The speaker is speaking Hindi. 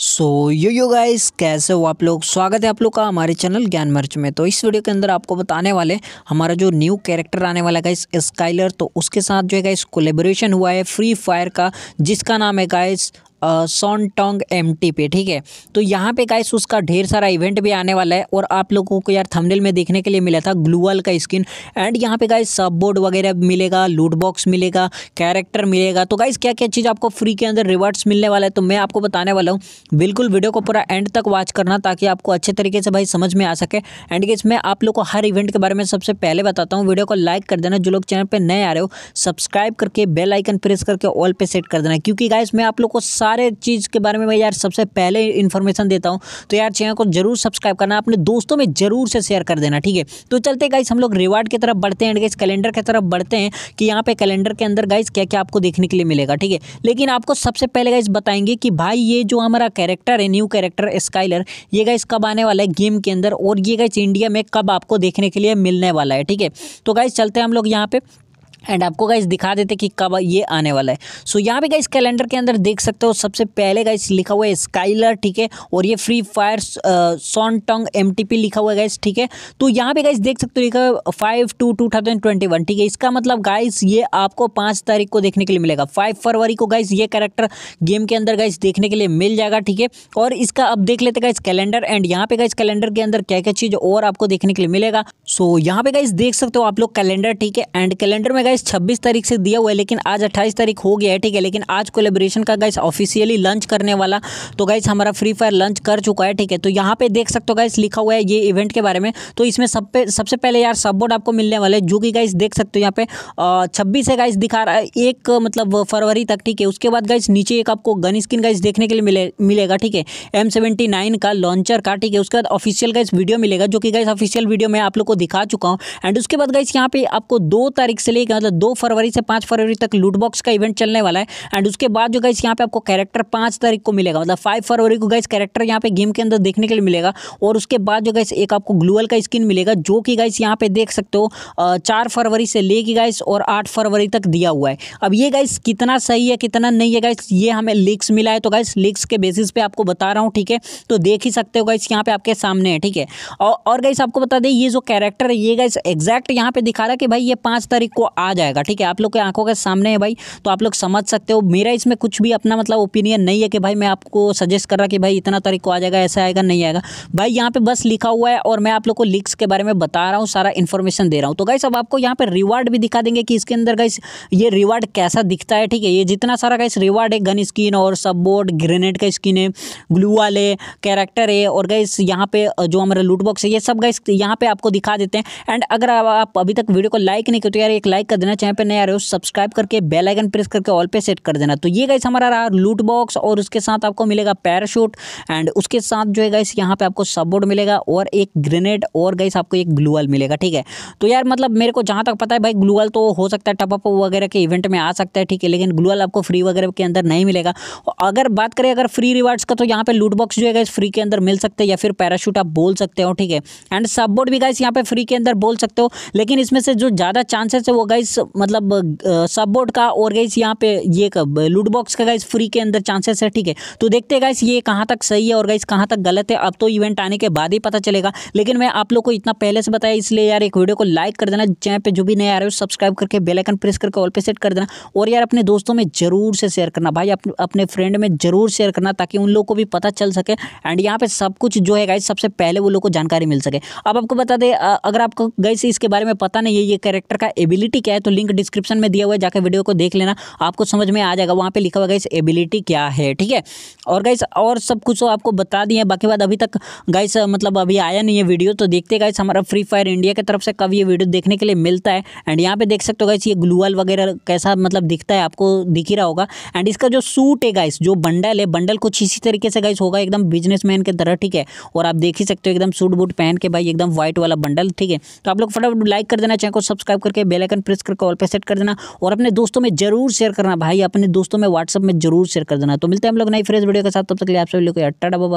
सो यो यो गाइस कैसे हो आप लोग स्वागत है आप लोग का हमारे चैनल ज्ञान मर्च में तो इस वीडियो के अंदर आपको बताने वाले हमारा जो न्यू कैरेक्टर आने वाला गाइस स्काइलर तो उसके साथ जो है गाइस कोलेबोरेशन हुआ है फ्री फायर का जिसका नाम है गाइस टोंग एम पे ठीक है तो यहाँ पे गाइस उसका ढेर सारा इवेंट भी आने वाला है और आप लोगों को यार थंबनेल में देखने के लिए मिला था ग्लूअल का स्किन एंड यहाँ पे गाइस सब बोर्ड वगैरह मिलेगा लूट बॉक्स मिलेगा कैरेक्टर मिलेगा तो गाइस क्या क्या चीज़ आपको फ्री के अंदर रिवार्ड्स मिलने वाला है तो मैं आपको बताने वाला हूँ बिल्कुल वीडियो को पूरा एंड तक वॉच करना ताकि आपको अच्छे तरीके से भाई समझ में आ सके एंड गाइस मैं आप लोग को हर इवेंट के बारे में सबसे पहले बताता हूँ वीडियो को लाइक कर देना जो लोग चैनल पर नए आ रहे हो सब्सक्राइब करके बेल आइकन प्रेस करके ऑल पे सेट कर देना क्योंकि गाइस मैं आप लोग को सारे चीज़ के बारे में मैं यार सबसे पहले इन्फॉर्मेशन देता हूँ तो यार चैनल को जरूर सब्सक्राइब करना अपने दोस्तों में जरूर से शेयर कर देना ठीक है तो चलते गाइस हम लोग रिवार्ड की तरफ बढ़ते हैं एंड गाइस कैलेंडर की तरफ बढ़ते हैं कि यहाँ पे कैलेंडर के अंदर गाइस क्या क्या आपको देखने के लिए मिलेगा ठीक है लेकिन आपको सबसे पहले गाइस बताएंगे कि भाई ये जो हमारा कैरेक्टर है न्यू कैरेक्टर स्काइलर ये गाइस कब आने वाला है गेम के अंदर और ये गाइस इंडिया में कब आपको देखने के लिए मिलने वाला है ठीक है तो गाइस चलते हैं हम लोग यहाँ पे एंड आपको गाइस दिखा देते कि कब ये आने वाला है सो so, यहाँ पे गाइस कैलेंडर के अंदर देख सकते हो सबसे पहले गाइस लिखा हुआ है स्काइलर ठीक है और ये Free Fire Son Tung M लिखा हुआ है गाइस ठीक है तो यहाँ पे गाइस देख सकते हो लिखा five two two thousand twenty one ठीक है इसका मतलब गाइस ये आपको पाँच तारीख को देखने के लिए मिलेगा फाइव फरवरी को गाइस ये कैरेक्टर गेम के अंदर गाइस देखने के लिए मिल जाएगा ठीक है और इसका अब देख लेते गाइस कैलेंडर एंड यहाँ पे गाइस कैलेंडर के अंदर क्या क्या चीज़ और आपको देखने के लिए मिलेगा सो यहाँ पे गाइस देख सकते हो आप लोग कैलेंडर ठीक है एंड कैलेंडर में गाइस 26 तारीख से दिया हुआ है लेकिन आज 28 तारीख हो गया है ठीक है लेकिन आज कोलेब्रेशन का गाइस ऑफिशियली लंच करने वाला तो गाइस हमारा फ्री फायर लंच कर चुका है ठीक है तो यहाँ पे देख सकते हो गाइस लिखा हुआ है ये इवेंट के बारे में तो इसमें सब पे सबसे पहले यार सब बोर्ड आपको मिलने वाले जो कि गाइस देख सकते हो यहाँ पे छब्बीस है गाइस दिखा रहा है एक मतलब फरवरी तक ठीक है उसके बाद गाइस नीचे एक आपको गन स्किन गाइस देखने के लिए मिले मिलेगा ठीक है एम का लॉन्चर का ठीक है उसके बाद ऑफिशियल गाइस वीडियो मिलेगा जो कि गाइस ऑफिशियल वीडियो मैं आप लोग को दिखा चुका हूँ एंड उसके बाद गाइस यहाँ पे आपको दो तारीख से लेकर मतलब दो फरवरी से पाँच फरवरी तक लूटबॉक्स का इवेंट चलने वाला है एंड उसके बाद जो गाइस यहाँ पे आपको कैरेक्टर पाँच तारीख को मिलेगा मतलब फाइव फरवरी को गाइस कैरेक्टर यहाँ पे गेम के अंदर देखने के लिए मिलेगा और उसके बाद जो गाइस एक आपको ग्लूअल का स्किन मिलेगा जो कि गाइस यहाँ पे देख सकते हो चार फरवरी से लेके गाइस और आठ फरवरी तक दिया हुआ है अब ये गाइस कितना सही है कितना नहीं है गाइस ये हमें लिक्स मिला है तो गाइस लिक्स के बेसिस पे आपको बता रहा हूँ ठीक है तो देख ही सकते हो गाइस यहाँ पे आपके सामने है ठीक है और गाइस आपको बता दें ये जो कैरेक्टर है ये गाइस एग्जैक्ट यहाँ पे दिखा रहा है कि भाई ये पाँच तारीख को आ आ जाएगा ठीक है आप लोग के आंखों के सामने है भाई तो आप लोग समझ सकते हो मेरा इसमें कुछ भी अपना मतलब ओपिनियन नहीं है कि भाई मैं आपको सजेस्ट कर रहा कि भाई इतना तारीख को आ जाएगा ऐसा आएगा नहीं आएगा भाई यहाँ पे बस लिखा हुआ है और मैं आप लोग को लिक्स के बारे में बता रहा हूँ सारा इन्फॉर्मेशन दे रहा हूँ तो गाइस अब आपको यहाँ पर रिवार्ड भी दिखा देंगे कि इसके अंदर गाइस ये रिवार्ड कैसा दिखता है ठीक है ये जितना सारा गाइस रिवार्ड है गन स्किन और सब बोर्ड ग्रेनेड का स्किन है ग्लू वाले कैरेक्टर है और गाइस यहाँ पे जो हमारा लूट बॉक्स है ये सब गाइस यहाँ पे आपको दिखा देते हैं एंड अगर आप अभी तक वीडियो को लाइक नहीं करते तो यार एक लाइक कर देना चैनल पर नए आ रहे हो सब्सक्राइब करके बेल आइकन प्रेस करके ऑल पे सेट कर देना तो ये गाइस हमारा रहा लूट बॉक्स और उसके साथ आपको मिलेगा पैराशूट एंड उसके साथ जो है गाइस यहाँ पे आपको सबबोर्ड मिलेगा और एक ग्रेनेड और गाइस आपको एक ग्लूअल मिलेगा ठीक है तो यार मतलब मेरे को जहाँ तक पता है भाई ग्लूअल तो हो सकता है टपअप वगैरह के इवेंट में आ सकता है ठीक है लेकिन ग्लूअल आपको फ्री वगैरह के अंदर नहीं मिलेगा अगर बात करें अगर फ्री रिवार्ड्स का तो यहाँ पर लूट बॉक्स जो है गाइस फ्री के अंदर मिल सकते हैं या फिर पैराशूट आप बोल सकते हो ठीक है एंड सबबोर्ड भी गाइस यहाँ पे फ्री के अंदर बोल सकते हो लेकिन इसमें से जो ज़्यादा चांसेस है वो गाइस गाइस मतलब सब बोर्ड का और गाइस यहाँ पे ये कब लूट बॉक्स का गाइस फ्री के अंदर चांसेस है ठीक है तो देखते हैं गाइस ये कहाँ तक सही है और गाइस कहाँ तक गलत है अब तो इवेंट आने के बाद ही पता चलेगा लेकिन मैं आप लोग को इतना पहले से बताया इसलिए यार एक वीडियो को लाइक कर देना चैनल पर जो भी नया आ रहे हो सब्सक्राइब करके बेलाइकन प्रेस करके ऑल पे सेट कर देना और यार अपने दोस्तों में जरूर से शेयर करना भाई अपने फ्रेंड में जरूर शेयर करना ताकि उन लोग को भी पता चल सके एंड यहाँ पे सब कुछ जो है गाइस सबसे पहले वो लोग को जानकारी मिल सके अब आपको बता दें अगर आपको गाइस इसके बारे में पता नहीं है ये कैरेक्टर का एबिलिटी क्या है तो लिंक डिस्क्रिप्शन में दिया हुआ है जाकर वीडियो को देख लेना आपको समझ में आ जाएगा वहाँ पर लिखा हुआ गाइस एबिलिटी क्या है ठीक है और गाइस और सब कुछ तो आपको बता दिए बाकी बाद अभी तक गाइस मतलब अभी आया नहीं है वीडियो तो देखते गाइस हमारा फ्री फायर इंडिया की तरफ से कब ये वीडियो देखने के लिए मिलता है एंड यहाँ पे देख सकते हो गाइस ये ग्लूअल वगैरह कैसा मतलब दिखता है आपको दिख ही रहा होगा एंड इसका जो सूट है गाइस जो बंडल है बंडल कुछ इसी तरीके से गाइस होगा एकदम बिजनेसमैन के तरह ठीक है और आप देख ही सकते हो एकदम सूट बूट पहन के भाई एकदम व्हाइट वाला बंडल ठीक है तो आप लोग फटाफट लाइक कर देना चैनल को सब्सक्राइब करके बेलाइकन प्रेस कर कॉल पे सेट कर देना और अपने दोस्तों में जरूर शेयर करना भाई अपने दोस्तों में व्हाट्सअप में जरूर शेयर कर देना तो मिलते हैं हम लोग नई फ्रेश वीडियो के साथ तब तक लिए आप सभी लोग अट्टा डबा